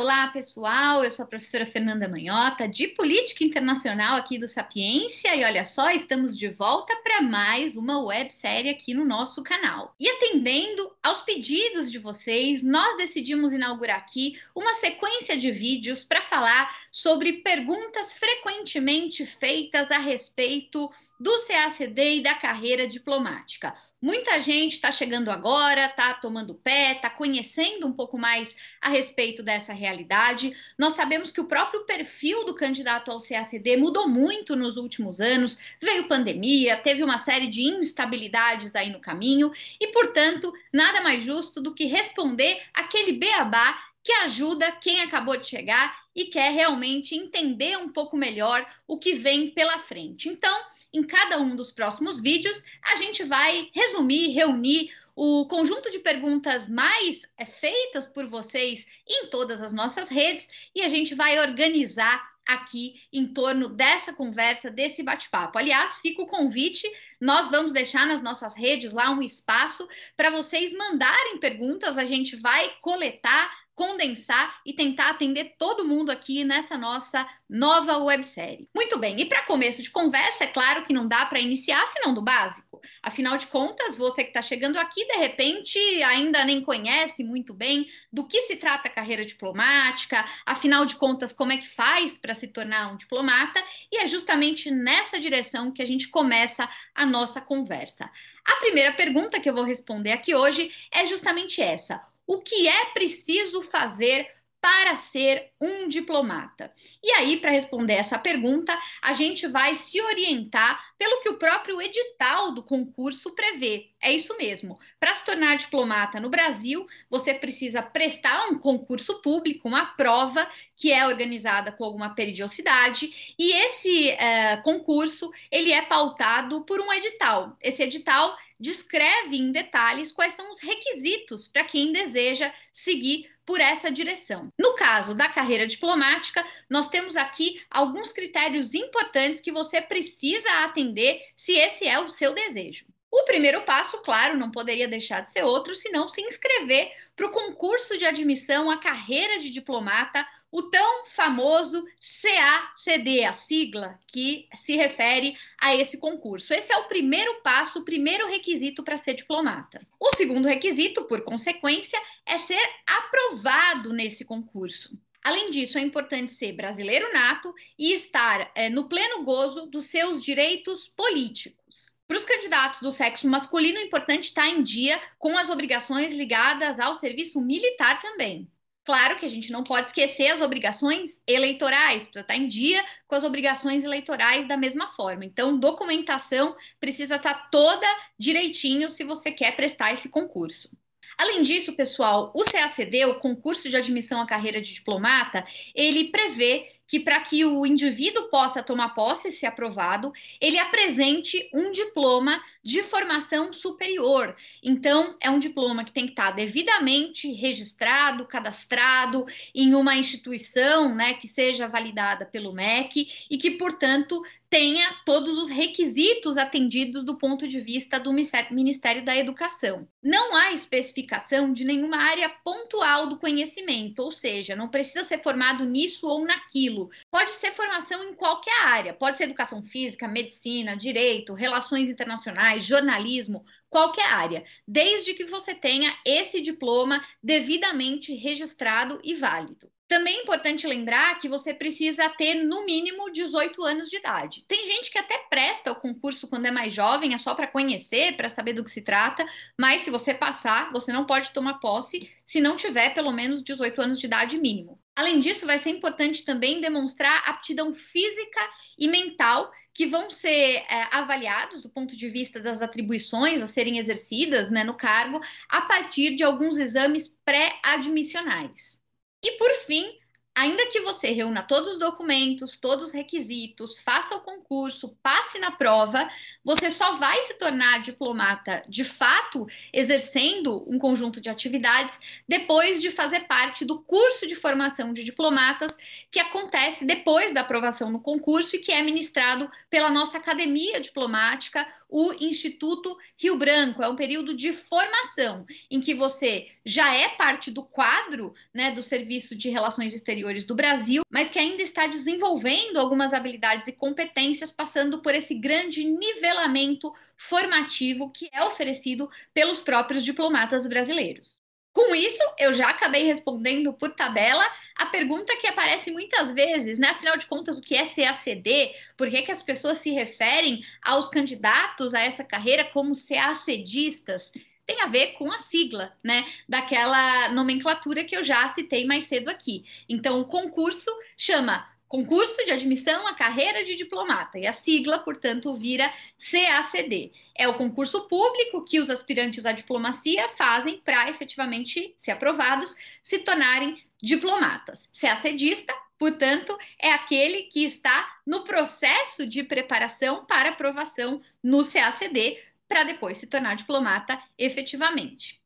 olá pessoal, eu sou a professora Fernanda Manhota, de Política Internacional aqui do Sapiência, e olha só, estamos de volta para mais uma websérie aqui no nosso canal. E atendendo aos pedidos de vocês, nós decidimos inaugurar aqui uma sequência de vídeos para falar sobre perguntas frequentemente feitas a respeito do CACD e da carreira diplomática. Muita gente está chegando agora, está tomando pé, está conhecendo um pouco mais a respeito dessa realidade. Nós sabemos que o próprio perfil do candidato ao CACD mudou muito nos últimos anos. Veio pandemia, teve uma série de instabilidades aí no caminho e, portanto, nada mais justo do que responder aquele beabá que ajuda quem acabou de chegar e quer realmente entender um pouco melhor o que vem pela frente. Então, em cada um dos próximos vídeos, a gente vai resumir, reunir o conjunto de perguntas mais é, feitas por vocês em todas as nossas redes e a gente vai organizar aqui em torno dessa conversa, desse bate-papo. Aliás, fica o convite nós vamos deixar nas nossas redes lá um espaço para vocês mandarem perguntas, a gente vai coletar, condensar e tentar atender todo mundo aqui nessa nossa nova websérie. Muito bem, e para começo de conversa, é claro que não dá para iniciar senão do básico. Afinal de contas, você que está chegando aqui, de repente, ainda nem conhece muito bem do que se trata a carreira diplomática, afinal de contas, como é que faz para se tornar um diplomata, e é justamente nessa direção que a gente começa a nossa conversa. A primeira pergunta que eu vou responder aqui hoje é justamente essa: o que é preciso fazer para ser um diplomata? E aí, para responder essa pergunta, a gente vai se orientar pelo que o próprio edital do concurso prevê. É isso mesmo. Para se tornar diplomata no Brasil, você precisa prestar um concurso público, uma prova que é organizada com alguma periodicidade, e esse eh, concurso ele é pautado por um edital. Esse edital descreve em detalhes quais são os requisitos para quem deseja seguir por essa direção. No caso da carreira diplomática, nós temos aqui alguns critérios importantes que você precisa atender se esse é o seu desejo. O primeiro passo, claro, não poderia deixar de ser outro, senão se inscrever para o concurso de admissão à carreira de diplomata, o tão famoso CACD, a sigla que se refere a esse concurso. Esse é o primeiro passo, o primeiro requisito para ser diplomata. O segundo requisito, por consequência, é ser aprovado nesse concurso. Além disso, é importante ser brasileiro nato e estar é, no pleno gozo dos seus direitos políticos. Para os candidatos do sexo masculino, é importante estar tá em dia com as obrigações ligadas ao serviço militar também. Claro que a gente não pode esquecer as obrigações eleitorais, precisa estar tá em dia com as obrigações eleitorais da mesma forma. Então, documentação precisa estar tá toda direitinho se você quer prestar esse concurso. Além disso, pessoal, o CACD, o concurso de admissão à carreira de diplomata, ele prevê que para que o indivíduo possa tomar posse, se aprovado, ele apresente um diploma de formação superior. Então, é um diploma que tem que estar tá devidamente registrado, cadastrado em uma instituição, né, que seja validada pelo MEC e que, portanto, tenha todos os requisitos atendidos do ponto de vista do Ministério da Educação. Não há especificação de nenhuma área pontual do conhecimento, ou seja, não precisa ser formado nisso ou naquilo pode ser formação em qualquer área, pode ser educação física, medicina, direito, relações internacionais, jornalismo, qualquer área, desde que você tenha esse diploma devidamente registrado e válido. Também é importante lembrar que você precisa ter no mínimo 18 anos de idade. Tem gente que até presta o concurso quando é mais jovem, é só para conhecer, para saber do que se trata, mas se você passar, você não pode tomar posse se não tiver pelo menos 18 anos de idade mínimo. Além disso, vai ser importante também demonstrar aptidão física e mental, que vão ser é, avaliados do ponto de vista das atribuições a serem exercidas né, no cargo, a partir de alguns exames pré-admissionais. E, por fim, Ainda que você reúna todos os documentos, todos os requisitos, faça o concurso, passe na prova, você só vai se tornar diplomata de fato exercendo um conjunto de atividades depois de fazer parte do curso de formação de diplomatas que acontece depois da aprovação no concurso e que é ministrado pela nossa academia diplomática o Instituto Rio Branco. É um período de formação em que você já é parte do quadro né, do Serviço de Relações Exteriores do Brasil, mas que ainda está desenvolvendo algumas habilidades e competências, passando por esse grande nivelamento formativo que é oferecido pelos próprios diplomatas brasileiros. Com isso, eu já acabei respondendo por tabela a pergunta que aparece muitas vezes, né? Afinal de contas, o que é CACD? Por que, que as pessoas se referem aos candidatos a essa carreira como CACDistas? Tem a ver com a sigla, né? Daquela nomenclatura que eu já citei mais cedo aqui. Então, o concurso chama Concurso de Admissão à Carreira de Diplomata, e a sigla, portanto, vira CACD. É o concurso público que os aspirantes à diplomacia fazem para efetivamente, se aprovados, se tornarem diplomatas. CACDista, portanto, é aquele que está no processo de preparação para aprovação no CACD, para depois se tornar diplomata efetivamente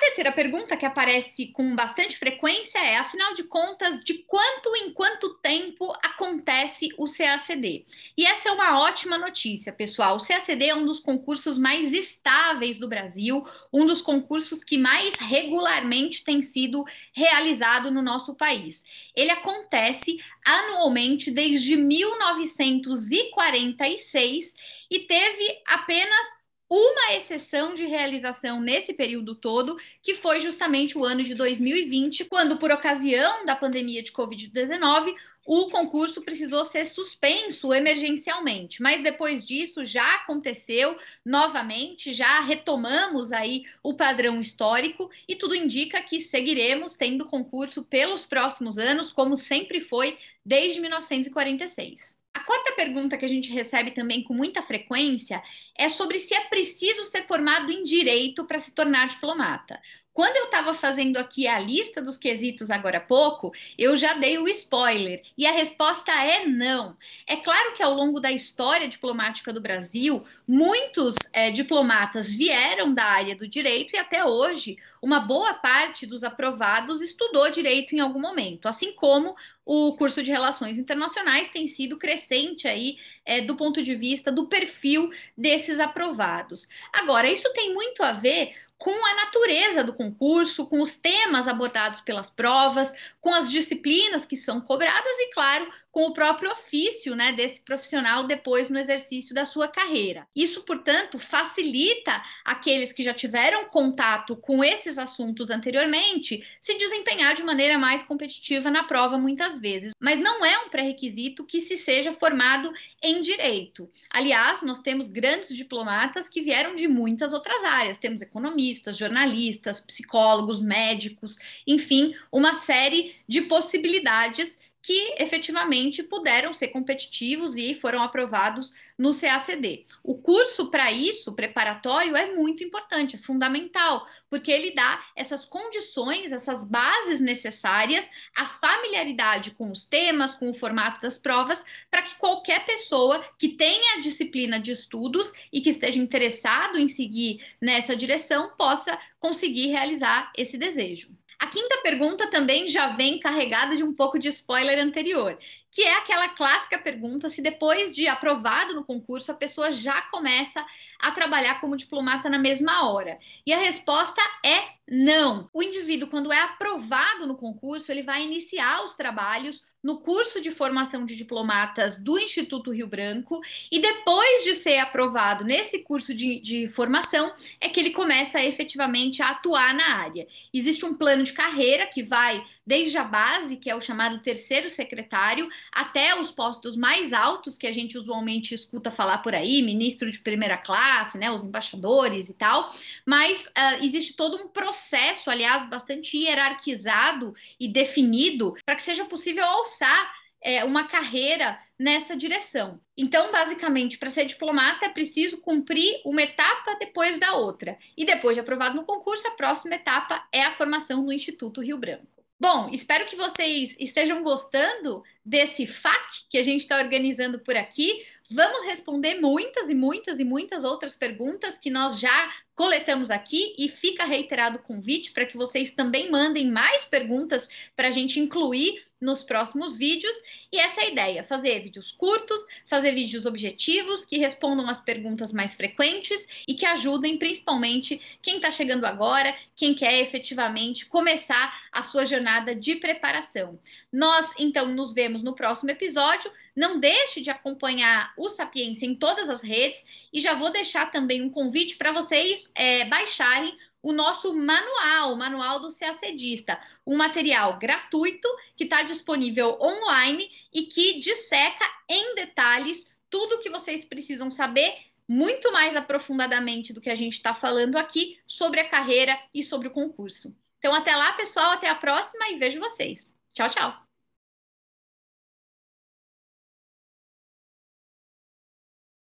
terceira pergunta que aparece com bastante frequência é: afinal de contas, de quanto em quanto tempo acontece o CACD? E essa é uma ótima notícia, pessoal. O CACD é um dos concursos mais estáveis do Brasil, um dos concursos que mais regularmente tem sido realizado no nosso país. Ele acontece anualmente desde 1946 e teve apenas uma exceção de realização nesse período todo, que foi justamente o ano de 2020, quando, por ocasião da pandemia de Covid-19, o concurso precisou ser suspenso emergencialmente, mas depois disso já aconteceu novamente, já retomamos aí o padrão histórico e tudo indica que seguiremos tendo concurso pelos próximos anos, como sempre foi desde 1946. A quarta pergunta que a gente recebe também com muita frequência é sobre se é preciso ser formado em direito para se tornar diplomata. Quando eu estava fazendo aqui a lista dos quesitos agora há pouco, eu já dei o spoiler e a resposta é não. É claro que ao longo da história diplomática do Brasil, muitos é, diplomatas vieram da área do direito e até hoje uma boa parte dos aprovados estudou direito em algum momento, assim como o curso de relações internacionais tem sido crescente aí é, do ponto de vista do perfil desses aprovados. Agora, isso tem muito a ver com a natureza do concurso, com os temas abordados pelas provas, com as disciplinas que são cobradas e, claro, com o próprio ofício né, desse profissional depois no exercício da sua carreira. Isso, portanto, facilita aqueles que já tiveram contato com esses assuntos anteriormente se desempenhar de maneira mais competitiva na prova muitas vezes, mas não é um pré-requisito que se seja formado em direito. Aliás, nós temos grandes diplomatas que vieram de muitas outras áreas, temos economia cientistas, jornalistas, psicólogos, médicos, enfim, uma série de possibilidades que efetivamente puderam ser competitivos e foram aprovados no CACD. O curso para isso, preparatório, é muito importante, é fundamental, porque ele dá essas condições, essas bases necessárias, a familiaridade com os temas, com o formato das provas, para que qualquer pessoa que tenha a disciplina de estudos e que esteja interessado em seguir nessa direção possa conseguir realizar esse desejo. A quinta pergunta também já vem carregada de um pouco de spoiler anterior que é aquela clássica pergunta se depois de aprovado no concurso a pessoa já começa a trabalhar como diplomata na mesma hora. E a resposta é não. O indivíduo, quando é aprovado no concurso, ele vai iniciar os trabalhos no curso de formação de diplomatas do Instituto Rio Branco e depois de ser aprovado nesse curso de, de formação é que ele começa efetivamente a atuar na área. Existe um plano de carreira que vai desde a base, que é o chamado terceiro secretário, até os postos mais altos que a gente usualmente escuta falar por aí, ministro de primeira classe, né, os embaixadores e tal, mas uh, existe todo um processo, aliás, bastante hierarquizado e definido para que seja possível alçar é, uma carreira nessa direção. Então, basicamente, para ser diplomata é preciso cumprir uma etapa depois da outra. E depois de aprovado no concurso, a próxima etapa é a formação no Instituto Rio Branco. Bom, espero que vocês estejam gostando desse FAQ que a gente está organizando por aqui. Vamos responder muitas e muitas e muitas outras perguntas que nós já coletamos aqui e fica reiterado o convite para que vocês também mandem mais perguntas para a gente incluir nos próximos vídeos. E essa é a ideia: fazer vídeos curtos, fazer vídeos objetivos que respondam as perguntas mais frequentes e que ajudem principalmente quem está chegando agora, quem quer efetivamente começar a sua jornada de preparação. Nós então nos vemos no próximo episódio. Não deixe de acompanhar o Sapiência em todas as redes e já vou deixar também um convite para vocês é, baixarem o nosso manual, o manual do CACDista, um material gratuito que está disponível online e que disseca em detalhes tudo o que vocês precisam saber muito mais aprofundadamente do que a gente está falando aqui sobre a carreira e sobre o concurso. Então, até lá, pessoal, até a próxima e vejo vocês. Tchau, tchau!